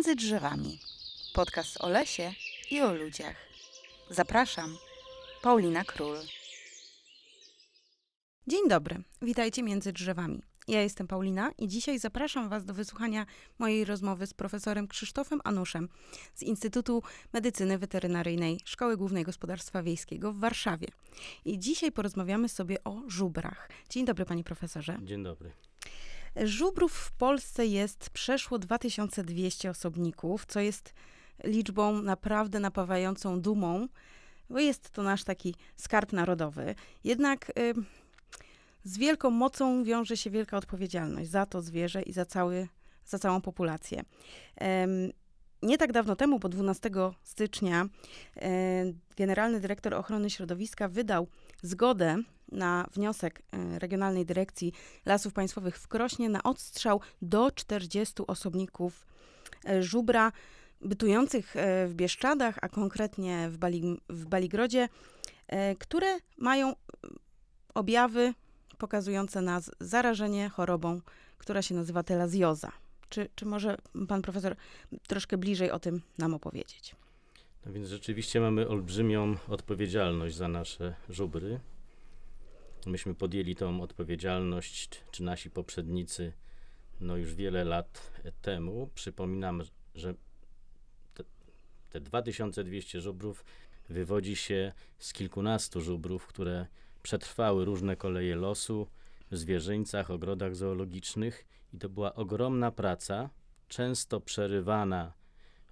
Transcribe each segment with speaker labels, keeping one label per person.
Speaker 1: Między drzewami. Podcast o lesie i o ludziach. Zapraszam, Paulina Król. Dzień dobry, witajcie między drzewami. Ja jestem Paulina i dzisiaj zapraszam Was do wysłuchania mojej rozmowy z profesorem Krzysztofem Anuszem z Instytutu Medycyny Weterynaryjnej Szkoły Głównej Gospodarstwa Wiejskiego w Warszawie. I dzisiaj porozmawiamy sobie o żubrach. Dzień dobry, panie profesorze. Dzień dobry. Żubrów w Polsce jest przeszło 2200 osobników, co jest liczbą naprawdę napawającą dumą, bo jest to nasz taki skarb narodowy. Jednak y, z wielką mocą wiąże się wielka odpowiedzialność za to zwierzę i za, cały, za całą populację. Ym, nie tak dawno temu, po 12 stycznia, y, Generalny Dyrektor Ochrony Środowiska wydał zgodę na wniosek e, Regionalnej Dyrekcji Lasów Państwowych w Krośnie na odstrzał do 40 osobników e, żubra bytujących e, w Bieszczadach, a konkretnie w, Bali, w Baligrodzie, które mają objawy pokazujące na zarażenie chorobą, która się nazywa telazjoza. Czy, czy może pan profesor troszkę bliżej o tym nam opowiedzieć?
Speaker 2: No więc rzeczywiście mamy olbrzymią odpowiedzialność za nasze żubry myśmy podjęli tą odpowiedzialność, czy nasi poprzednicy, no już wiele lat temu. Przypominam, że te, te 2200 żubrów wywodzi się z kilkunastu żubrów, które przetrwały różne koleje losu w zwierzyńcach, ogrodach zoologicznych i to była ogromna praca, często przerywana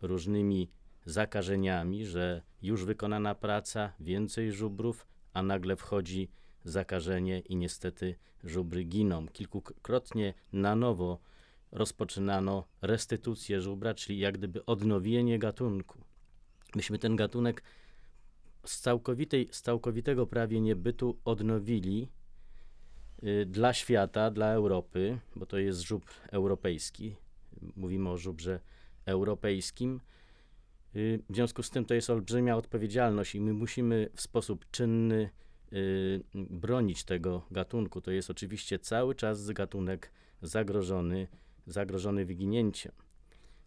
Speaker 2: różnymi zakażeniami, że już wykonana praca, więcej żubrów, a nagle wchodzi zakażenie i niestety żubry giną. Kilkukrotnie na nowo rozpoczynano restytucję żubra, czyli jak gdyby odnowienie gatunku. Myśmy ten gatunek z, całkowitej, z całkowitego prawie niebytu odnowili y, dla świata, dla Europy, bo to jest żubr europejski. Mówimy o żubrze europejskim. Y, w związku z tym to jest olbrzymia odpowiedzialność i my musimy w sposób czynny, Y, bronić tego gatunku. To jest oczywiście cały czas gatunek zagrożony, zagrożony wyginięciem.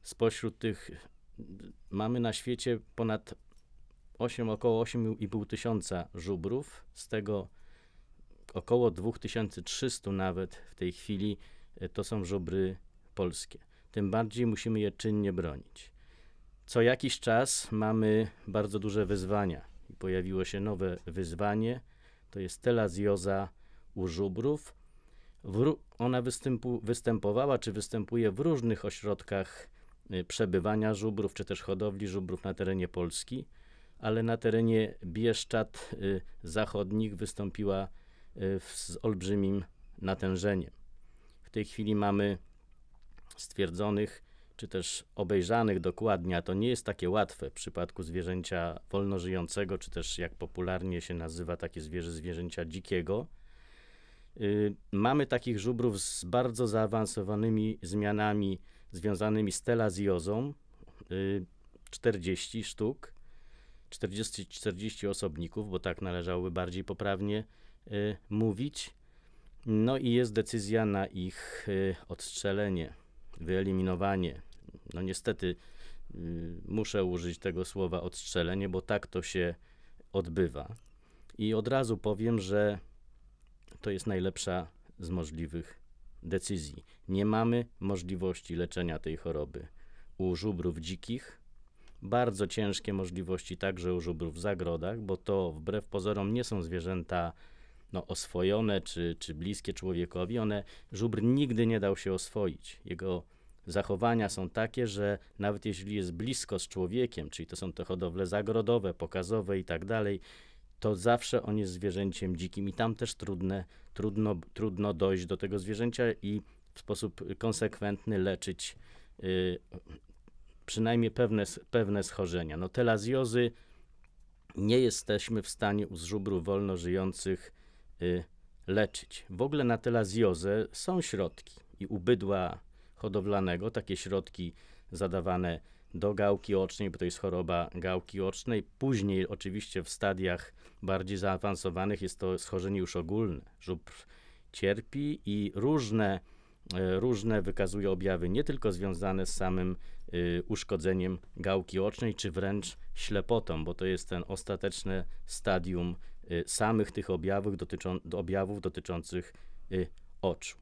Speaker 2: Spośród tych mamy na świecie ponad 8, około 8,5 tysiąca żubrów, z tego około 2300 nawet w tej chwili y, to są żubry polskie. Tym bardziej musimy je czynnie bronić. Co jakiś czas mamy bardzo duże wyzwania. Pojawiło się nowe wyzwanie, to jest telazjoza u żubrów. ona występu, występowała czy występuje w różnych ośrodkach y, przebywania żubrów, czy też hodowli żubrów na terenie Polski, ale na terenie Bieszczad y, Zachodnich wystąpiła y, w, z olbrzymim natężeniem. W tej chwili mamy stwierdzonych czy też obejrzanych dokładnie, a to nie jest takie łatwe w przypadku zwierzęcia wolnożyjącego, czy też jak popularnie się nazywa takie zwierzę, zwierzęcia dzikiego. Y, mamy takich żubrów z bardzo zaawansowanymi zmianami związanymi z telaziozą, 40 y, sztuk, 40, 40 osobników, bo tak należałoby bardziej poprawnie y, mówić. No i jest decyzja na ich odstrzelenie, wyeliminowanie no niestety y, muszę użyć tego słowa odstrzelenie, bo tak to się odbywa. I od razu powiem, że to jest najlepsza z możliwych decyzji. Nie mamy możliwości leczenia tej choroby u żubrów dzikich. Bardzo ciężkie możliwości także u żubrów w zagrodach, bo to wbrew pozorom nie są zwierzęta no, oswojone czy, czy bliskie człowiekowi. One, żubr nigdy nie dał się oswoić. Jego zachowania są takie, że nawet jeśli jest blisko z człowiekiem, czyli to są te hodowle zagrodowe, pokazowe i tak dalej, to zawsze on jest zwierzęciem dzikim i tam też trudne, trudno, trudno dojść do tego zwierzęcia i w sposób konsekwentny leczyć y, przynajmniej pewne, pewne schorzenia. No, telaziozy nie jesteśmy w stanie u żubrów wolno żyjących y, leczyć. W ogóle na telaziozę są środki i u bydła hodowlanego. Takie środki zadawane do gałki ocznej, bo to jest choroba gałki ocznej. Później oczywiście w stadiach bardziej zaawansowanych jest to schorzenie już ogólne. Żubr cierpi i różne, e, różne wykazuje objawy nie tylko związane z samym e, uszkodzeniem gałki ocznej, czy wręcz ślepotą, bo to jest ten ostateczne stadium e, samych tych objawów, dotyczą, objawów dotyczących oczu.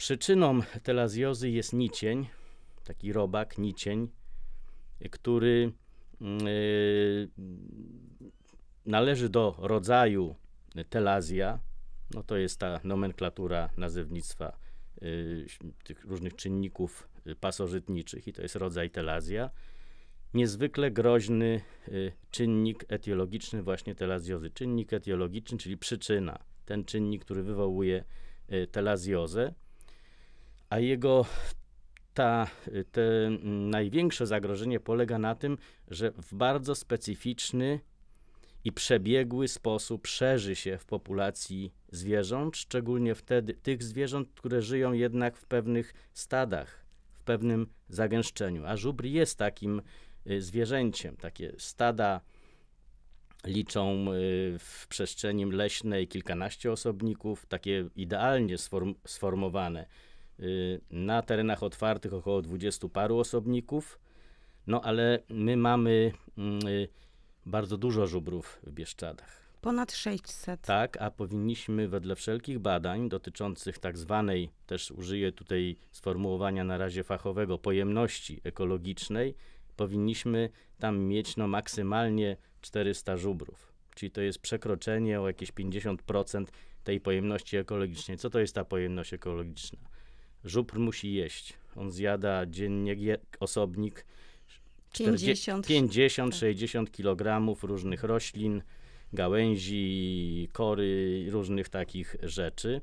Speaker 2: Przyczyną telaziozy jest nicień, taki robak, nicień, który yy, należy do rodzaju telazja, no to jest ta nomenklatura nazewnictwa yy, tych różnych czynników e, pasożytniczych i to jest rodzaj telazja. Niezwykle groźny yy, czynnik etiologiczny właśnie telaziozy. Czynnik etiologiczny, czyli przyczyna, ten czynnik, który wywołuje telazjozę a jego ta, te największe zagrożenie polega na tym, że w bardzo specyficzny i przebiegły sposób szerzy się w populacji zwierząt, szczególnie wtedy tych zwierząt, które żyją jednak w pewnych stadach, w pewnym zagęszczeniu. A żubr jest takim y, zwierzęciem. Takie stada liczą y, w przestrzeni leśnej kilkanaście osobników, takie idealnie sform sformowane Y, na terenach otwartych około 20 paru osobników. No ale my mamy mm, y, bardzo dużo żubrów w Bieszczadach. Ponad 600. Tak, a powinniśmy wedle wszelkich badań dotyczących tak zwanej, też użyję tutaj sformułowania na razie fachowego, pojemności ekologicznej, powinniśmy tam mieć no, maksymalnie 400 żubrów. Czyli to jest przekroczenie o jakieś 50% tej pojemności ekologicznej. Co to jest ta pojemność ekologiczna? Żupr musi jeść. On zjada dziennie osobnik 50-60 tak. kg różnych roślin, gałęzi, kory, różnych takich rzeczy.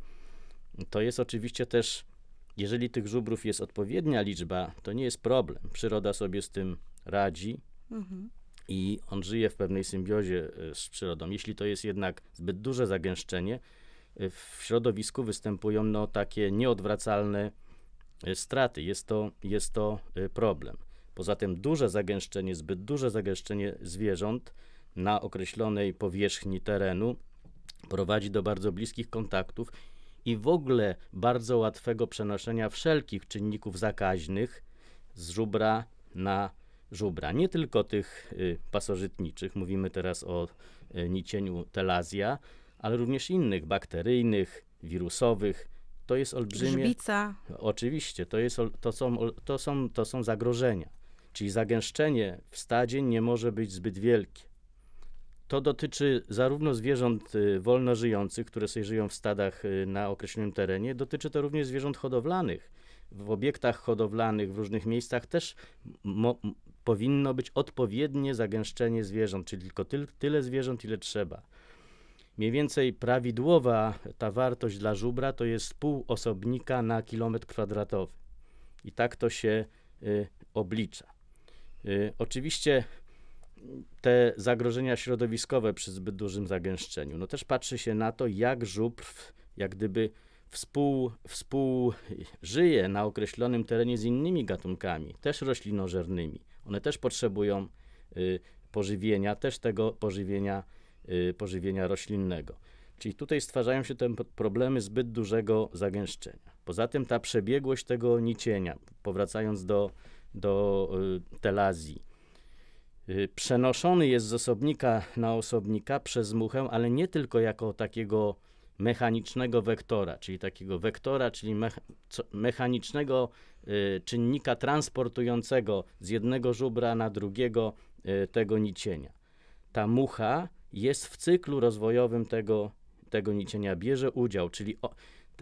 Speaker 2: To jest oczywiście też, jeżeli tych żubrów jest odpowiednia liczba, to nie jest problem. Przyroda sobie z tym radzi mhm. i on żyje w pewnej symbiozie e, z przyrodą. Jeśli to jest jednak zbyt duże zagęszczenie, w środowisku występują no, takie nieodwracalne e, straty. Jest to, jest to e, problem. Poza tym duże zagęszczenie, zbyt duże zagęszczenie zwierząt na określonej powierzchni terenu prowadzi do bardzo bliskich kontaktów i w ogóle bardzo łatwego przenoszenia wszelkich czynników zakaźnych z żubra na żubra. Nie tylko tych y, pasożytniczych, mówimy teraz o e, nicieniu telazja, ale również innych bakteryjnych, wirusowych. To jest olbrzymie. Żbica. Oczywiście, to, jest, to, są, to, są, to są zagrożenia. Czyli zagęszczenie w stadzie nie może być zbyt wielkie. To dotyczy zarówno zwierząt y, wolno żyjących, które sobie żyją w stadach y, na określonym terenie, dotyczy to również zwierząt hodowlanych. W obiektach hodowlanych, w różnych miejscach też powinno być odpowiednie zagęszczenie zwierząt, czyli tylko ty tyle zwierząt, ile trzeba. Mniej więcej prawidłowa ta wartość dla żubra to jest pół osobnika na kilometr kwadratowy. I tak to się y, oblicza. Y, oczywiście mm, te zagrożenia środowiskowe przy zbyt dużym zagęszczeniu. No też patrzy się na to, jak żubr jak gdyby współ, współżyje y, na określonym terenie z innymi gatunkami, też roślinożernymi. One też potrzebują y, pożywienia, też tego pożywienia Y, pożywienia roślinnego. Czyli tutaj stwarzają się te problemy zbyt dużego zagęszczenia. Poza tym ta przebiegłość tego nicienia, powracając do, do y, telazji, y, przenoszony jest z osobnika na osobnika przez muchę, ale nie tylko jako takiego mechanicznego wektora, czyli takiego wektora, czyli mechanicznego czynnika transportującego z jednego żubra na drugiego tego nicienia. Ta mucha jest w cyklu rozwojowym tego, tego nicienia, bierze udział, czyli o,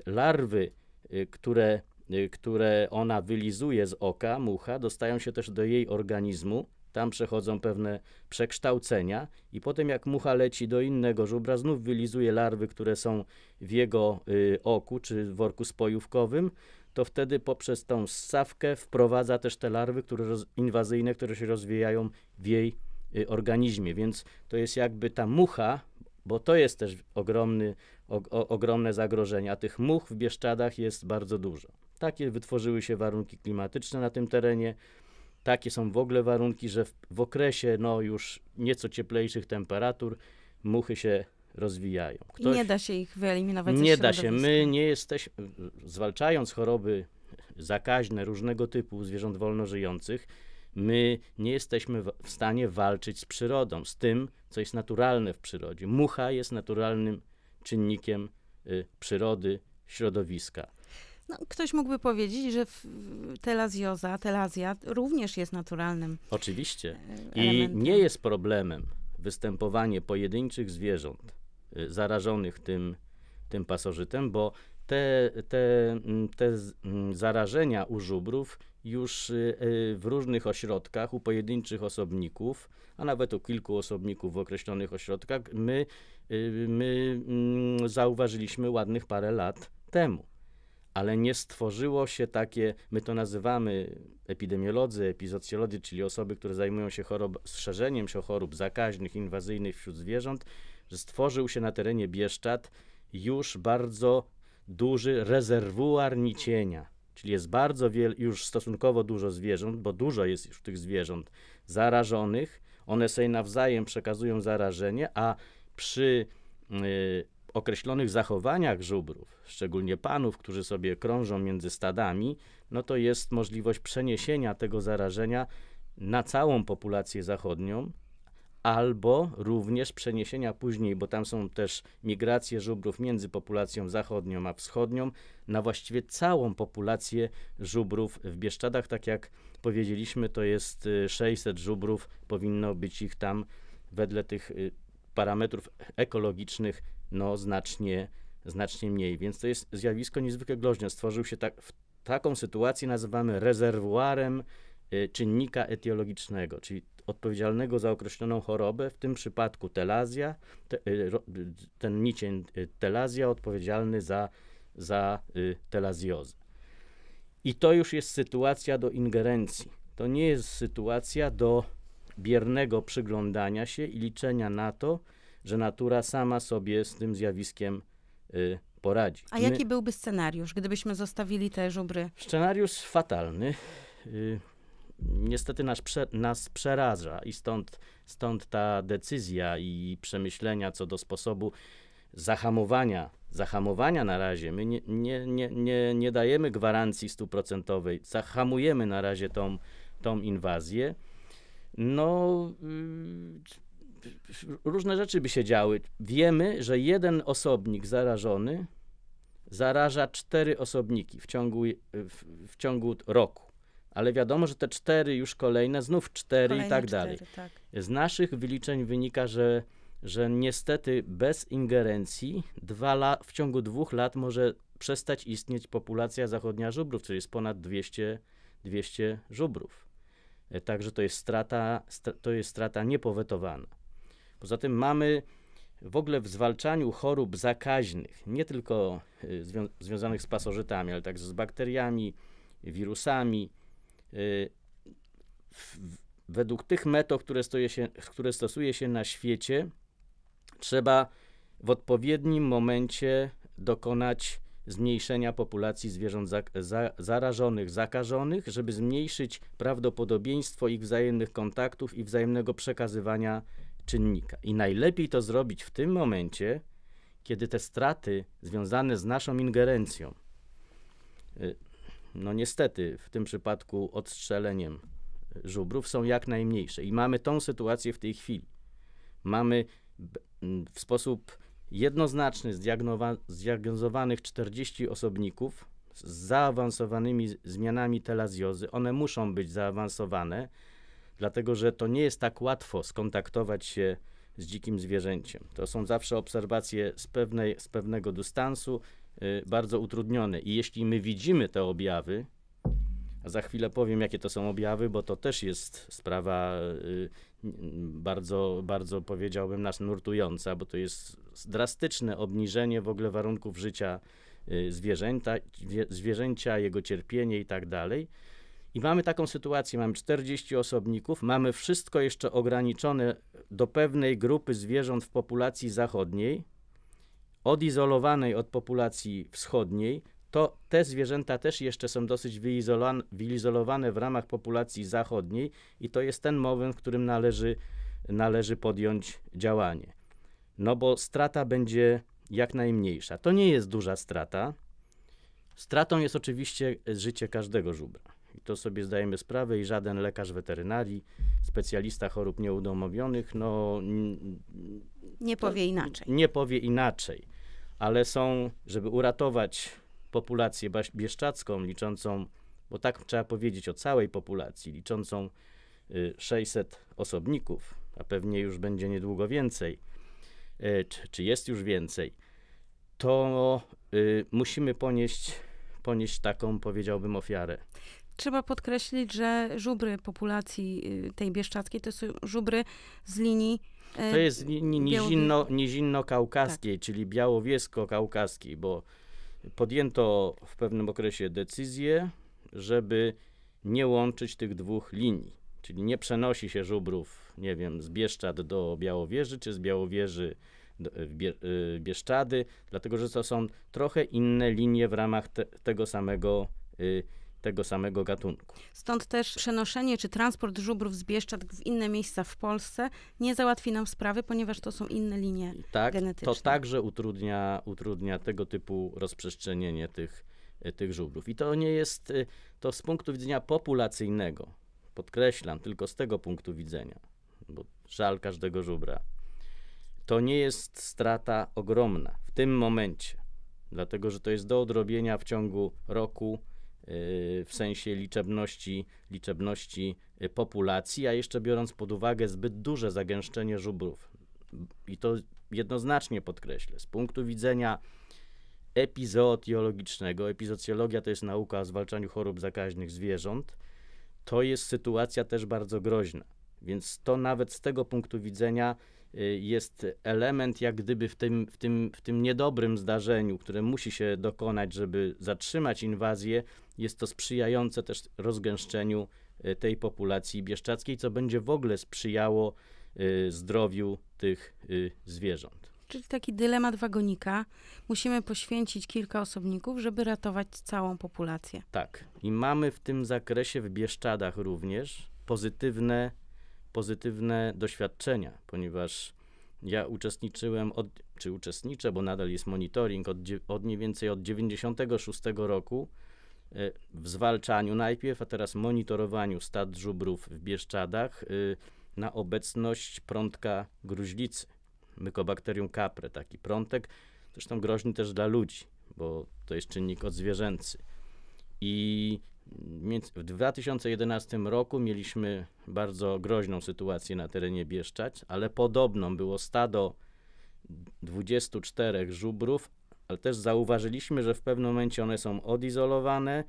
Speaker 2: larwy, y, które, y, które ona wylizuje z oka, mucha, dostają się też do jej organizmu, tam przechodzą pewne przekształcenia i potem jak mucha leci do innego żubra, znów wylizuje larwy, które są w jego y, oku czy worku spojówkowym, to wtedy poprzez tą ssawkę wprowadza też te larwy które roz, inwazyjne, które się rozwijają w jej Y, organizmie. Więc to jest jakby ta mucha, bo to jest też ogromny, o, o, ogromne zagrożenie, a tych much w Bieszczadach jest bardzo dużo. Takie wytworzyły się warunki klimatyczne na tym terenie. Takie są w ogóle warunki, że w, w okresie no, już nieco cieplejszych temperatur muchy się rozwijają. Ktoś, nie
Speaker 1: da się ich wyeliminować. Nie da się. My
Speaker 2: nie jesteśmy, zwalczając choroby zakaźne różnego typu zwierząt wolno żyjących, My nie jesteśmy w stanie walczyć z przyrodą, z tym, co jest naturalne w przyrodzie. Mucha jest naturalnym czynnikiem y, przyrody, środowiska.
Speaker 1: No, ktoś mógłby powiedzieć, że telazjoza, telazja również jest naturalnym. E,
Speaker 2: Oczywiście. Elementem. I nie jest problemem występowanie pojedynczych zwierząt y, zarażonych tym, tym pasożytem, bo te, te, mm, te mm, zarażenia u żubrów już y, y, w różnych ośrodkach, u pojedynczych osobników, a nawet u kilku osobników w określonych ośrodkach, my, y, my mm, zauważyliśmy ładnych parę lat temu. Ale nie stworzyło się takie, my to nazywamy epidemiolodzy, epizocjolodzy, czyli osoby, które zajmują się chorob, szerzeniem się chorób zakaźnych, inwazyjnych wśród zwierząt, że stworzył się na terenie Bieszczad już bardzo duży rezerwuar nicienia Czyli jest bardzo wiele, już stosunkowo dużo zwierząt, bo dużo jest już tych zwierząt zarażonych. One sobie nawzajem przekazują zarażenie, a przy y, określonych zachowaniach żubrów, szczególnie panów, którzy sobie krążą między stadami, no to jest możliwość przeniesienia tego zarażenia na całą populację zachodnią, albo również przeniesienia później, bo tam są też migracje żubrów między populacją zachodnią a wschodnią, na właściwie całą populację żubrów w Bieszczadach. Tak jak powiedzieliśmy, to jest 600 y, żubrów, powinno być ich tam wedle tych y, parametrów ekologicznych no, znacznie, znacznie mniej. Więc to jest zjawisko niezwykle groźne. Stworzył się tak, w taką sytuację nazywamy rezerwuarem y, czynnika etiologicznego, czyli odpowiedzialnego za określoną chorobę, w tym przypadku telazja, te, y, ten nicień y, telazja odpowiedzialny za, za y, telazjozę. I to już jest sytuacja do ingerencji. To nie jest sytuacja do biernego przyglądania się i liczenia na to, że natura sama sobie z tym zjawiskiem poradzi. A My, jaki
Speaker 1: byłby scenariusz, gdybyśmy zostawili te żubry?
Speaker 2: Scenariusz fatalny niestety nas, prze, nas przeraża i stąd, stąd ta decyzja i przemyślenia co do sposobu zahamowania, zahamowania na razie. My nie, nie, nie, nie, nie dajemy gwarancji stuprocentowej, zahamujemy na razie tą, tą inwazję. No, y, różne rzeczy by się działy. Wiemy, że jeden osobnik zarażony zaraża cztery osobniki w ciągu, w, w ciągu roku ale wiadomo, że te cztery już kolejne, znów cztery kolejne i tak cztery, dalej. Tak. Z naszych wyliczeń wynika, że, że niestety bez ingerencji dwa la, w ciągu dwóch lat może przestać istnieć populacja zachodnia żubrów, czyli jest ponad 200, 200 żubrów. E, także to jest strata, to jest strata niepowetowana. Poza tym mamy w ogóle w zwalczaniu chorób zakaźnych, nie tylko e, zwią związanych z pasożytami, ale także z bakteriami, wirusami, według tych metod, które, się, które stosuje się na świecie, trzeba w odpowiednim momencie dokonać zmniejszenia populacji zwierząt za, za, zarażonych, zakażonych, żeby zmniejszyć prawdopodobieństwo ich wzajemnych kontaktów i wzajemnego przekazywania czynnika. I najlepiej to zrobić w tym momencie, kiedy te straty związane z naszą ingerencją y, no niestety w tym przypadku odstrzeleniem e, żubrów są jak najmniejsze. I mamy tą sytuację w tej chwili. Mamy w sposób jednoznaczny zdiagnozowanych 40 osobników z zaawansowanymi zmianami telaziozy. One muszą być zaawansowane, dlatego że to nie jest tak łatwo skontaktować się z dzikim zwierzęciem. To są zawsze obserwacje z, pewnej, z pewnego dystansu, Y, bardzo utrudnione. I jeśli my widzimy te objawy, a za chwilę powiem, jakie to są objawy, bo to też jest sprawa y, bardzo, bardzo powiedziałbym nas nurtująca, bo to jest drastyczne obniżenie w ogóle warunków życia y, zwierzęta, zwierzęcia, jego cierpienie i tak dalej. I mamy taką sytuację, mamy 40 osobników, mamy wszystko jeszcze ograniczone do pewnej grupy zwierząt w populacji zachodniej, odizolowanej od populacji wschodniej, to te zwierzęta też jeszcze są dosyć wyizolowane w ramach populacji zachodniej i to jest ten moment, w którym należy, należy podjąć działanie. No bo strata będzie jak najmniejsza. To nie jest duża strata. Stratą jest oczywiście życie każdego żubra. I to sobie zdajemy sprawę i żaden lekarz weterynarii, specjalista chorób nieudomowionych, no...
Speaker 1: Nie powie inaczej.
Speaker 2: Nie powie inaczej ale są, żeby uratować populację bieszczacką liczącą, bo tak trzeba powiedzieć o całej populacji, liczącą 600 y, osobników, a pewnie już będzie niedługo więcej, y, czy, jest już więcej, to y, musimy ponieść, ponieść taką, powiedziałbym, ofiarę.
Speaker 1: Trzeba podkreślić, że żubry populacji tej bieszczackiej to są żubry z linii E, to jest nizinno,
Speaker 2: nizinno-kaukaskiej, tak. czyli białowiesko-kaukaskiej, bo podjęto w pewnym okresie decyzję, żeby nie łączyć tych dwóch linii. Czyli nie przenosi się żubrów, nie wiem, z Bieszczad do Białowieży, czy z Białowieży do Bie, y, Bieszczady, dlatego że to są trochę inne linie w ramach te, tego samego y, tego samego gatunku.
Speaker 1: Stąd też przenoszenie czy transport żubrów z Bieszczad w inne miejsca w Polsce nie załatwi nam sprawy, ponieważ to są inne linie tak, genetyczne.
Speaker 2: To także utrudnia, utrudnia tego typu rozprzestrzenienie tych, e, tych żubrów. I to nie jest, e, to z punktu widzenia populacyjnego, podkreślam, tylko z tego punktu widzenia, bo żal każdego żubra, to nie jest strata ogromna w tym momencie, dlatego że to jest do odrobienia w ciągu roku, w sensie liczebności, liczebności y, populacji, a jeszcze biorąc pod uwagę zbyt duże zagęszczenie żubrów. I to jednoznacznie podkreślę, z punktu widzenia epizootiologicznego, epizocjologia to jest nauka o zwalczaniu chorób zakaźnych zwierząt, to jest sytuacja też bardzo groźna. Więc to nawet z tego punktu widzenia jest element jak gdyby w tym, w, tym, w tym niedobrym zdarzeniu, które musi się dokonać, żeby zatrzymać inwazję, jest to sprzyjające też rozgęszczeniu e, tej populacji bieszczackiej, co będzie w ogóle sprzyjało e, zdrowiu tych e, zwierząt.
Speaker 1: Czyli taki dylemat wagonika. Musimy poświęcić kilka osobników, żeby ratować całą populację.
Speaker 2: Tak. I mamy w tym zakresie w Bieszczadach również pozytywne pozytywne doświadczenia, ponieważ ja uczestniczyłem, od, czy uczestniczę, bo nadal jest monitoring, od, od mniej więcej od 96 roku e, w zwalczaniu najpierw, a teraz monitorowaniu stad żubrów w Bieszczadach e, na obecność prątka gruźlicy, mykobakterium capre, taki prątek, zresztą groźny też dla ludzi, bo to jest czynnik odzwierzęcy. I w 2011 roku mieliśmy bardzo groźną sytuację na terenie Bieszczad, ale podobną było stado 24 żubrów, ale też zauważyliśmy, że w pewnym momencie one są odizolowane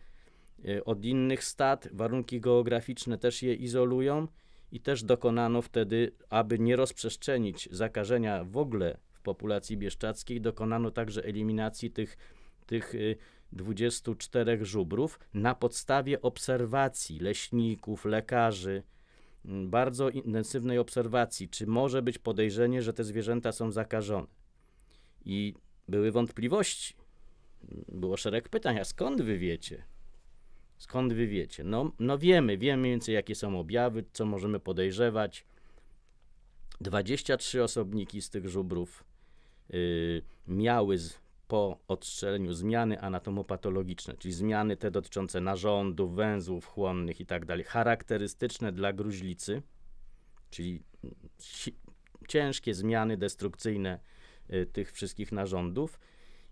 Speaker 2: e, od innych stad, warunki geograficzne też je izolują i też dokonano wtedy, aby nie rozprzestrzenić zakażenia w ogóle w populacji bieszczackiej, dokonano także eliminacji tych, tych e, 24 żubrów na podstawie obserwacji leśników, lekarzy, mm, bardzo intensywnej obserwacji, czy może być podejrzenie, że te zwierzęta są zakażone. I były wątpliwości. Było szereg pytań, a skąd wy wiecie? Skąd wy wiecie? No, no wiemy, wiemy mniej więcej jakie są objawy, co możemy podejrzewać. 23 osobniki z tych żubrów yy, miały z, po odstrzeleniu zmiany anatomopatologiczne, czyli zmiany te dotyczące narządów, węzłów chłonnych itd., tak charakterystyczne dla gruźlicy, czyli ciężkie zmiany destrukcyjne y, tych wszystkich narządów.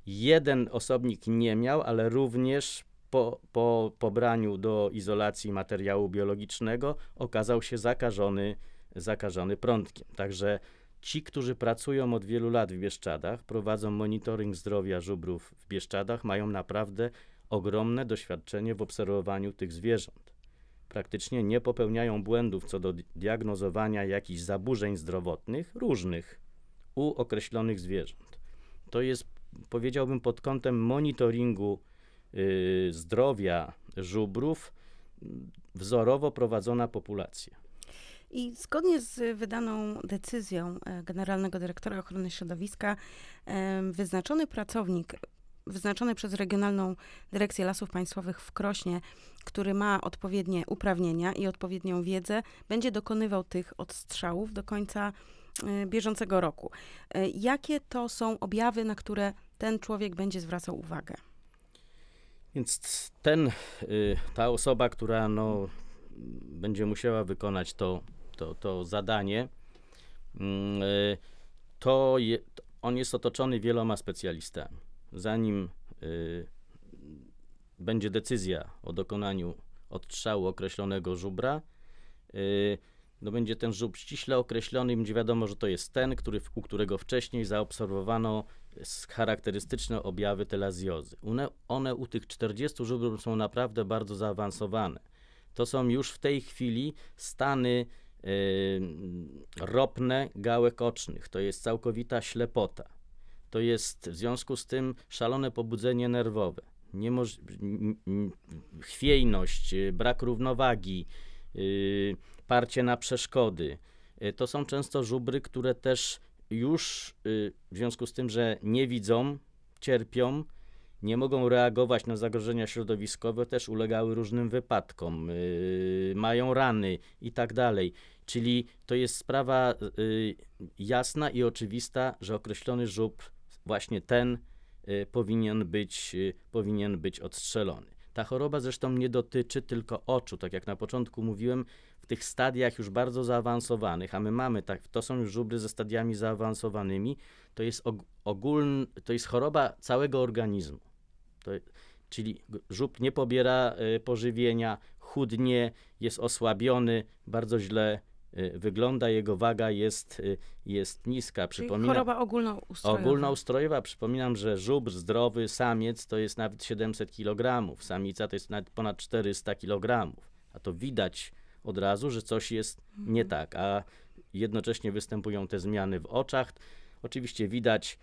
Speaker 2: Jeden osobnik nie miał, ale również po, po pobraniu do izolacji materiału biologicznego okazał się zakażony, zakażony prądkiem. Także Ci, którzy pracują od wielu lat w Bieszczadach, prowadzą monitoring zdrowia żubrów w Bieszczadach, mają naprawdę ogromne doświadczenie w obserwowaniu tych zwierząt. Praktycznie nie popełniają błędów co do diagnozowania jakichś zaburzeń zdrowotnych różnych u określonych zwierząt. To jest, powiedziałbym, pod kątem monitoringu yy, zdrowia żubrów mm, wzorowo prowadzona populacja.
Speaker 1: I zgodnie z wydaną decyzją e, Generalnego Dyrektora Ochrony Środowiska, e, wyznaczony pracownik wyznaczony przez Regionalną Dyrekcję Lasów Państwowych w Krośnie, który ma odpowiednie uprawnienia i odpowiednią wiedzę, będzie dokonywał tych odstrzałów do końca e, bieżącego roku. Jakie to są objawy, na które ten człowiek będzie zwracał uwagę?
Speaker 2: Więc ten, y, ta osoba, która no, będzie musiała wykonać to, to, to zadanie, mm, y, to je, on jest otoczony wieloma specjalistami. Zanim y, będzie decyzja o dokonaniu odstrzału określonego żubra, y, no będzie ten żub ściśle określony i będzie wiadomo, że to jest ten, który, u którego wcześniej zaobserwowano charakterystyczne objawy telaziozy. One, one u tych 40 żubrów są naprawdę bardzo zaawansowane to są już w tej chwili stany e, ropne gałek ocznych. To jest całkowita ślepota. To jest w związku z tym szalone pobudzenie nerwowe, niemoż... chwiejność, e, brak równowagi, e, parcie na przeszkody. To są często żubry, które też już w związku z tym, że nie widzą, cierpią, nie mogą reagować na zagrożenia środowiskowe, też ulegały różnym wypadkom, yy, mają rany i tak dalej. Czyli to jest sprawa yy, jasna i oczywista, że określony żub właśnie ten, yy, powinien, być, y, powinien być odstrzelony. Ta choroba zresztą nie dotyczy tylko oczu, tak jak na początku mówiłem, w tych stadiach już bardzo zaawansowanych, a my mamy tak, to są już żubry ze stadiami zaawansowanymi, to jest ogólny, to jest choroba całego organizmu. To, czyli żub nie pobiera y, pożywienia, chudnie, jest osłabiony, bardzo źle y, wygląda, jego waga jest, y, jest niska. Przypominam, choroba ogólnoustrojowa. Ogólnoustrojowa. Przypominam, że żubr zdrowy, samiec to jest nawet 700 kg, samica to jest nawet ponad 400 kg. A to widać od razu, że coś jest nie mhm. tak, a jednocześnie występują te zmiany w oczach. Oczywiście widać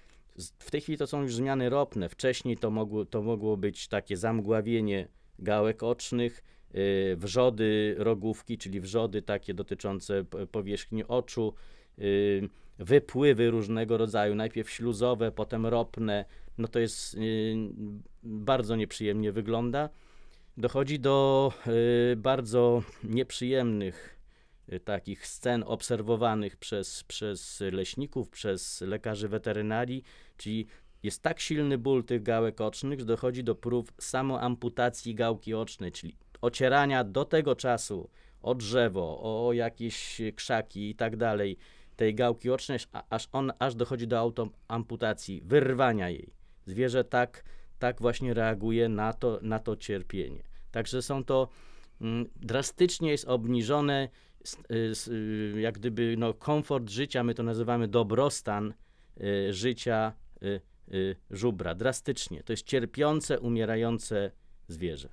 Speaker 2: w tej chwili to są już zmiany ropne. Wcześniej to mogło, to mogło być takie zamgławienie gałek ocznych, y, wrzody rogówki, czyli wrzody takie dotyczące powierzchni oczu, y, wypływy różnego rodzaju, najpierw śluzowe, potem ropne. No to jest y, bardzo nieprzyjemnie wygląda. Dochodzi do bardzo nieprzyjemnych Y, takich scen obserwowanych przez, przez leśników, przez lekarzy weterynarii, czyli jest tak silny ból tych gałek ocznych, że dochodzi do prób samoamputacji gałki ocznej, czyli ocierania do tego czasu o drzewo, o jakieś krzaki i tak dalej tej gałki ocznej, aż, on, aż dochodzi do autoamputacji, wyrwania jej. Zwierzę tak, tak właśnie reaguje na to, na to cierpienie. Także są to mm, drastycznie jest obniżone Y, y, jak gdyby no, komfort życia, my to nazywamy dobrostan y, życia żubra drastycznie. To jest cierpiące, umierające zwierzę.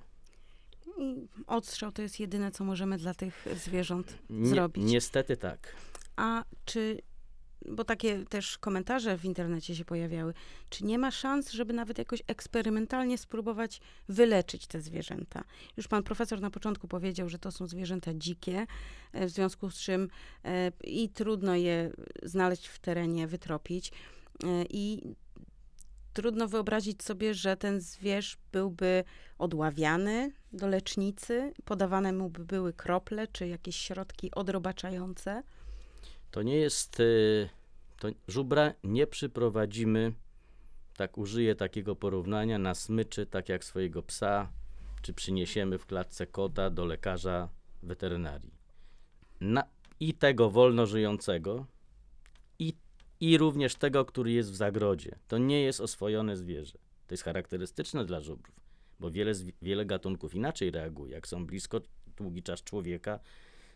Speaker 1: I odstrzał to jest jedyne, co możemy dla tych zwierząt Ni zrobić.
Speaker 2: Niestety tak.
Speaker 1: A czy bo takie też komentarze w internecie się pojawiały, czy nie ma szans, żeby nawet jakoś eksperymentalnie spróbować wyleczyć te zwierzęta? Już pan profesor na początku powiedział, że to są zwierzęta dzikie, e, w związku z czym e, i trudno je znaleźć w terenie, wytropić. E, I trudno wyobrazić sobie, że ten zwierz byłby odławiany do lecznicy, podawane mu by były krople czy jakieś środki odrobaczające.
Speaker 2: To nie jest, y, to żubra nie przyprowadzimy, tak użyję takiego porównania, na smyczy, tak jak swojego psa, czy przyniesiemy w klatce kota do lekarza weterynarii. Na, I tego wolno żyjącego, i, i również tego, który jest w zagrodzie. To nie jest oswojone zwierzę. To jest charakterystyczne dla żubrów, bo wiele, wiele gatunków inaczej reaguje. Jak są blisko długi czas człowieka,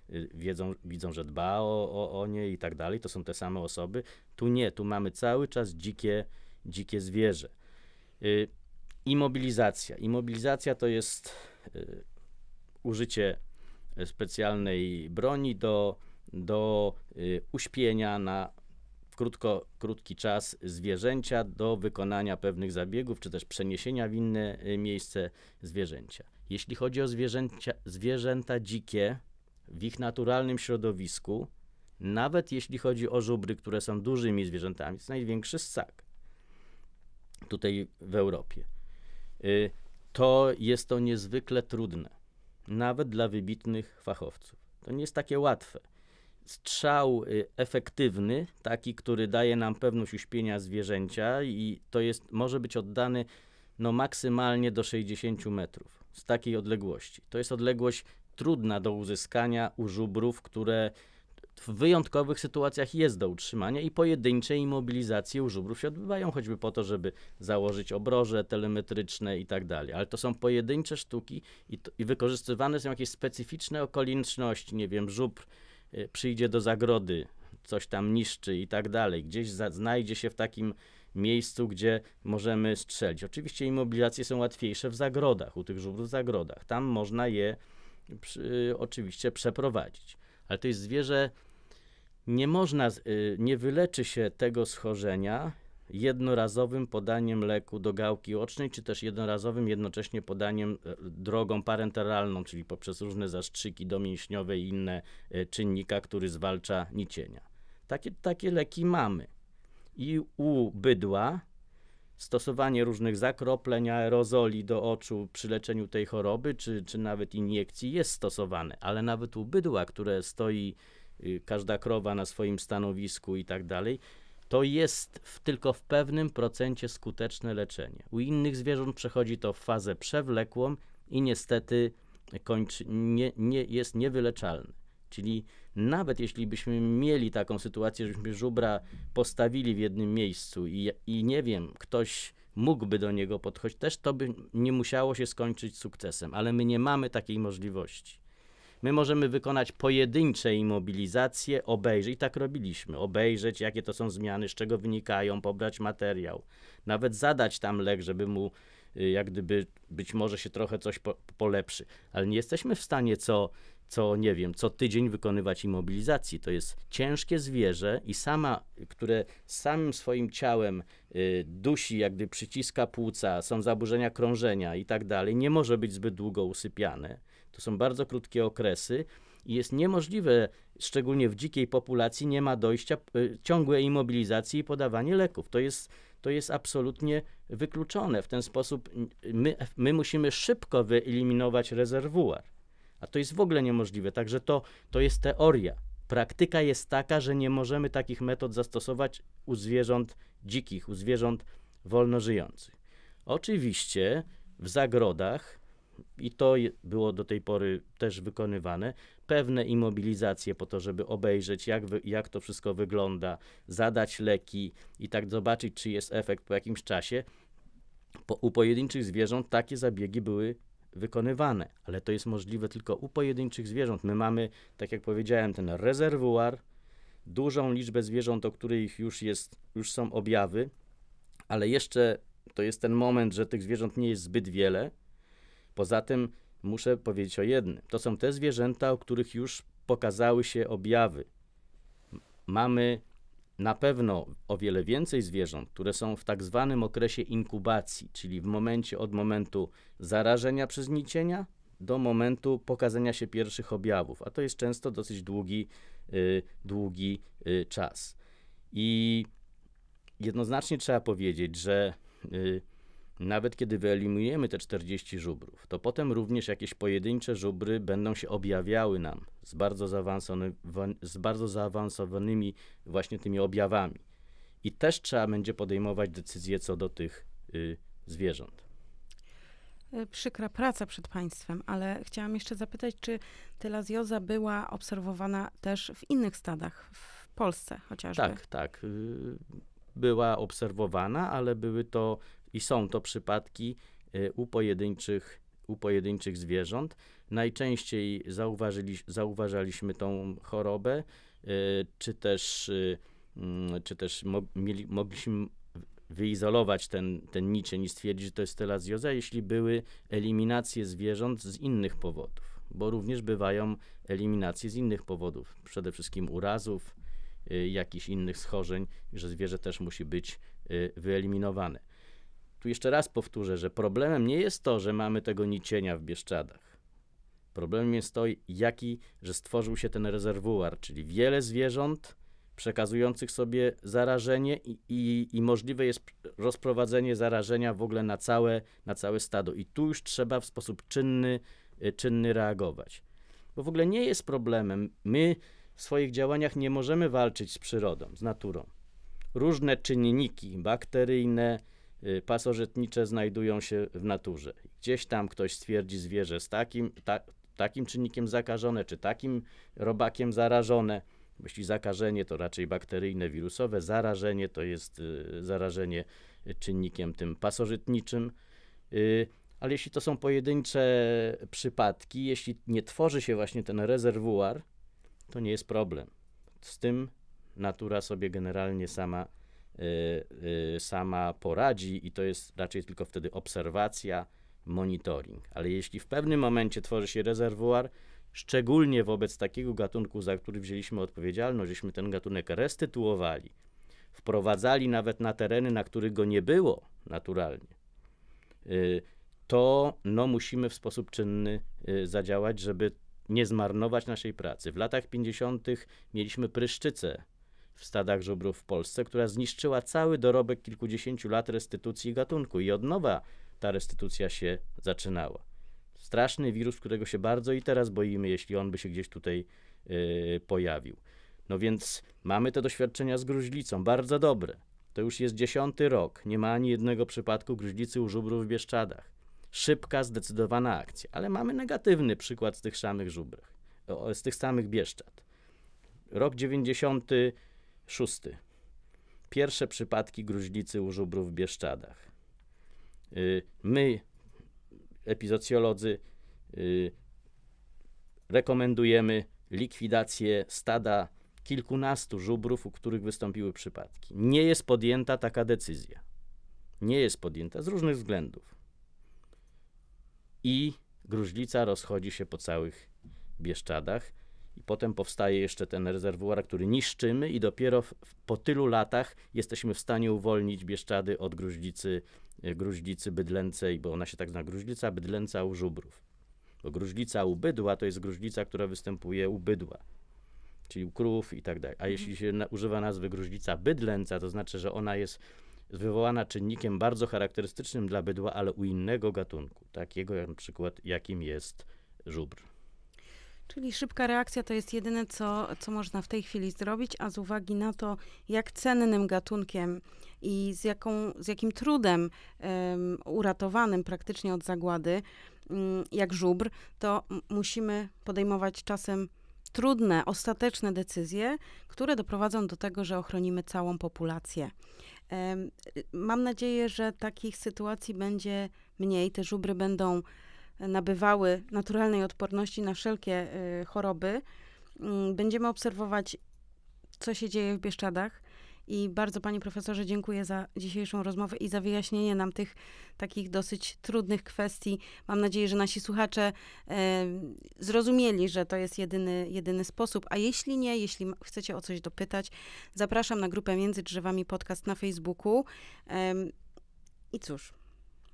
Speaker 2: Y, wiedzą, widzą, że dba o, o, o nie i tak dalej, to są te same osoby. Tu nie, tu mamy cały czas dzikie, dzikie zwierzę. Yy, imobilizacja. Imobilizacja to jest y, użycie specjalnej broni do, do y, uśpienia na krótko, krótki czas zwierzęcia do wykonania pewnych zabiegów, czy też przeniesienia w inne miejsce zwierzęcia. Jeśli chodzi o zwierzęcia, zwierzęta dzikie, w ich naturalnym środowisku, nawet jeśli chodzi o żubry, które są dużymi zwierzętami, jest największy ssak tutaj w Europie. Y, to jest to niezwykle trudne, nawet dla wybitnych fachowców. To nie jest takie łatwe. Strzał y, efektywny, taki, który daje nam pewność uśpienia zwierzęcia i to jest, może być oddany no, maksymalnie do 60 metrów z takiej odległości. To jest odległość trudna do uzyskania u żubrów, które w wyjątkowych sytuacjach jest do utrzymania i pojedyncze immobilizacje u żubrów się odbywają, choćby po to, żeby założyć obroże telemetryczne i tak dalej. Ale to są pojedyncze sztuki i, to, i wykorzystywane są jakieś specyficzne okoliczności. Nie wiem, żubr y, przyjdzie do zagrody, coś tam niszczy i tak dalej. Gdzieś za, znajdzie się w takim miejscu, gdzie możemy strzelić. Oczywiście immobilizacje są łatwiejsze w zagrodach, u tych żubrów w zagrodach. Tam można je przy, oczywiście przeprowadzić. Ale to jest zwierzę, nie można, y, nie wyleczy się tego schorzenia jednorazowym podaniem leku do gałki ocznej, czy też jednorazowym jednocześnie podaniem e, drogą parenteralną, czyli poprzez różne zastrzyki domięśniowe i inne e, czynnika, który zwalcza nicienia. Takie, takie leki mamy. I u bydła stosowanie różnych zakropleń, aerozoli do oczu przy leczeniu tej choroby, czy, czy nawet iniekcji jest stosowane, ale nawet u bydła, które stoi y, każda krowa na swoim stanowisku i tak dalej, to jest w, tylko w pewnym procencie skuteczne leczenie. U innych zwierząt przechodzi to w fazę przewlekłą i niestety kończy, nie, nie, jest niewyleczalne. Czyli nawet jeśli byśmy mieli taką sytuację, żeśmy żubra postawili w jednym miejscu i, i nie wiem, ktoś mógłby do niego podchodzić, też to by nie musiało się skończyć sukcesem, ale my nie mamy takiej możliwości. My możemy wykonać pojedyncze imobilizacje, obejrzeć, i tak robiliśmy, obejrzeć jakie to są zmiany, z czego wynikają, pobrać materiał, nawet zadać tam lek, żeby mu y, jak gdyby być może się trochę coś po, polepszy, ale nie jesteśmy w stanie co co nie wiem, co tydzień wykonywać imobilizacji. To jest ciężkie zwierzę i sama, które samym swoim ciałem y, dusi, jak gdy przyciska płuca, są zaburzenia krążenia i tak dalej, nie może być zbyt długo usypiane. To są bardzo krótkie okresy i jest niemożliwe, szczególnie w dzikiej populacji, nie ma dojścia, y, ciągłej imobilizacji i podawanie leków. To jest to jest absolutnie wykluczone. W ten sposób y, my, my musimy szybko wyeliminować rezerwuar a to jest w ogóle niemożliwe. Także to, to jest teoria. Praktyka jest taka, że nie możemy takich metod zastosować u zwierząt dzikich, u zwierząt wolno żyjących. Oczywiście w zagrodach, i to było do tej pory też wykonywane, pewne imobilizacje po to, żeby obejrzeć, jak, wy, jak to wszystko wygląda, zadać leki i tak zobaczyć, czy jest efekt po jakimś czasie. Po, u pojedynczych zwierząt takie zabiegi były wykonywane, ale to jest możliwe tylko u pojedynczych zwierząt. My mamy, tak jak powiedziałem, ten rezerwuar, dużą liczbę zwierząt, o których już, jest, już są objawy, ale jeszcze to jest ten moment, że tych zwierząt nie jest zbyt wiele. Poza tym muszę powiedzieć o jednym. To są te zwierzęta, o których już pokazały się objawy. Mamy na pewno o wiele więcej zwierząt, które są w tak zwanym okresie inkubacji, czyli w momencie od momentu zarażenia przez nicienia do momentu pokazania się pierwszych objawów, a to jest często dosyć długi, y, długi y, czas. I jednoznacznie trzeba powiedzieć, że y, nawet kiedy wyeliminujemy te 40 żubrów, to potem również jakieś pojedyncze żubry będą się objawiały nam z bardzo, z bardzo zaawansowanymi właśnie tymi objawami. I też trzeba będzie podejmować decyzje co do tych y, zwierząt.
Speaker 1: E, przykra praca przed Państwem, ale chciałam jeszcze zapytać, czy telazjoza była obserwowana też w innych stadach w Polsce chociażby? Tak,
Speaker 2: tak. Y, była obserwowana, ale były to i są to przypadki y, u pojedynczych, u pojedynczych zwierząt. Najczęściej zauważyli, zauważaliśmy tą chorobę, y, czy też, y, mm, czy też mieli, mogliśmy wyizolować ten, ten nicień i stwierdzić, że to jest telazjoza, jeśli były eliminacje zwierząt z innych powodów, bo również bywają eliminacje z innych powodów, przede wszystkim urazów, jakichś innych schorzeń, że zwierzę też musi być wyeliminowane. Tu jeszcze raz powtórzę, że problemem nie jest to, że mamy tego nicienia w Bieszczadach. Problemem jest to, jaki, że stworzył się ten rezerwuar, czyli wiele zwierząt przekazujących sobie zarażenie i, i, i możliwe jest rozprowadzenie zarażenia w ogóle na całe, na całe stado. I tu już trzeba w sposób czynny, y, czynny reagować. Bo w ogóle nie jest problemem. My w swoich działaniach nie możemy walczyć z przyrodą, z naturą. Różne czynniki bakteryjne, Y, pasożytnicze znajdują się w naturze. Gdzieś tam ktoś stwierdzi zwierzę z takim, ta, takim czynnikiem zakażone, czy takim robakiem zarażone. Jeśli zakażenie to raczej bakteryjne, wirusowe, zarażenie to jest y, zarażenie czynnikiem tym pasożytniczym. Y, ale jeśli to są pojedyncze przypadki, jeśli nie tworzy się właśnie ten rezerwuar, to nie jest problem. Z tym natura sobie generalnie sama Y, y, sama poradzi i to jest raczej tylko wtedy obserwacja, monitoring. Ale jeśli w pewnym momencie tworzy się rezerwuar, szczególnie wobec takiego gatunku, za który wzięliśmy odpowiedzialność, żeśmy ten gatunek restytuowali, wprowadzali nawet na tereny, na których go nie było naturalnie, y, to no, musimy w sposób czynny zadziałać, żeby nie zmarnować naszej pracy. W latach 50. mieliśmy pryszczycę w stadach żubrów w Polsce, która zniszczyła cały dorobek kilkudziesięciu lat restytucji gatunku i od nowa ta restytucja się zaczynała. Straszny wirus, którego się bardzo i teraz boimy, jeśli on by się gdzieś tutaj yy, pojawił. No więc mamy te doświadczenia z gruźlicą, bardzo dobre. To już jest dziesiąty rok, nie ma ani jednego przypadku gruźlicy u żubrów w Bieszczadach. Szybka, zdecydowana akcja, ale mamy negatywny przykład z tych samych żubrych, z tych samych Bieszczad. Rok 90 Szósty. Pierwsze przypadki gruźlicy u żubrów w Bieszczadach. Y, my, epizocjolodzy, y, rekomendujemy likwidację stada kilkunastu żubrów, u których wystąpiły przypadki. Nie jest podjęta taka decyzja. Nie jest podjęta z różnych względów. I gruźlica rozchodzi się po całych Bieszczadach. Potem powstaje jeszcze ten rezerwuar, który niszczymy i dopiero w, po tylu latach jesteśmy w stanie uwolnić Bieszczady od gruźlicy, e, gruźlicy bydlęcej, bo ona się tak zna, gruźlica bydlęca u żubrów. Bo gruźlica u bydła to jest gruźlica, która występuje u bydła, czyli u krów i tak dalej. A jeśli mhm. się na, używa nazwy gruźlica bydlęca, to znaczy, że ona jest wywołana czynnikiem bardzo charakterystycznym dla bydła, ale u innego gatunku, takiego jak na przykład jakim jest żubr.
Speaker 1: Czyli szybka reakcja to jest jedyne, co, co można w tej chwili zrobić, a z uwagi na to, jak cennym gatunkiem i z, jaką, z jakim trudem um, uratowanym praktycznie od zagłady, um, jak żubr, to musimy podejmować czasem trudne, ostateczne decyzje, które doprowadzą do tego, że ochronimy całą populację. Um, mam nadzieję, że takich sytuacji będzie mniej, te żubry będą nabywały naturalnej odporności na wszelkie y, choroby, mm, będziemy obserwować, co się dzieje w Bieszczadach. I bardzo Pani Profesorze dziękuję za dzisiejszą rozmowę i za wyjaśnienie nam tych takich dosyć trudnych kwestii. Mam nadzieję, że nasi słuchacze e, zrozumieli, że to jest jedyny, jedyny sposób. A jeśli nie, jeśli chcecie o coś dopytać, zapraszam na grupę Między Drzewami Podcast na Facebooku. E, I cóż,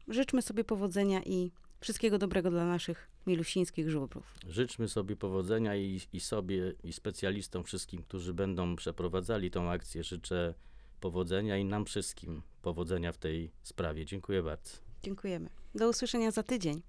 Speaker 1: życzmy sobie powodzenia i Wszystkiego dobrego dla naszych milusińskich żubrów.
Speaker 2: Życzmy sobie powodzenia i, i sobie, i specjalistom wszystkim, którzy będą przeprowadzali tą akcję. Życzę powodzenia i nam wszystkim powodzenia w tej sprawie. Dziękuję bardzo.
Speaker 1: Dziękujemy. Do usłyszenia za tydzień.